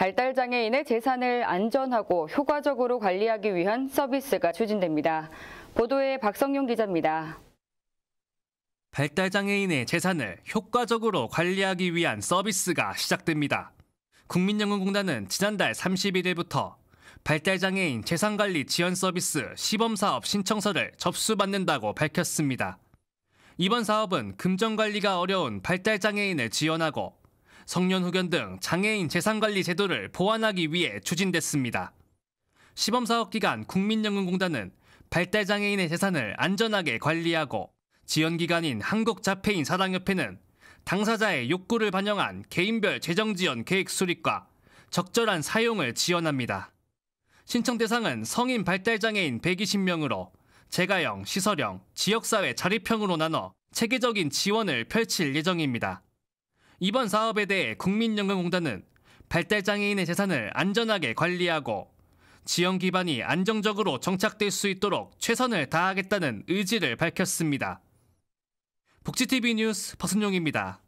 발달장애인의 재산을 안전하고 효과적으로 관리하기 위한 서비스가 추진됩니다. 보도에 박성용 기자입니다. 발달장애인의 재산을 효과적으로 관리하기 위한 서비스가 시작됩니다. 국민연금공단은 지난달 31일부터 발달장애인 재산관리 지원 서비스 시범사업 신청서를 접수받는다고 밝혔습니다. 이번 사업은 금전관리가 어려운 발달장애인을 지원하고 성년 후견 등 장애인 재산관리 제도를 보완하기 위해 추진됐습니다. 시범사업기간 국민연금공단은 발달장애인의 재산을 안전하게 관리하고 지원기관인 한국자폐인 사당협회는 당사자의 욕구를 반영한 개인별 재정지원 계획 수립과 적절한 사용을 지원합니다. 신청 대상은 성인 발달장애인 120명으로 재가형, 시설형, 지역사회 자립형으로 나눠 체계적인 지원을 펼칠 예정입니다. 이번 사업에 대해 국민연금공단은 발달장애인의 재산을 안전하게 관리하고 지형 기반이 안정적으로 정착될 수 있도록 최선을 다하겠다는 의지를 밝혔습니다. 복지TV 뉴스 박순용입니다.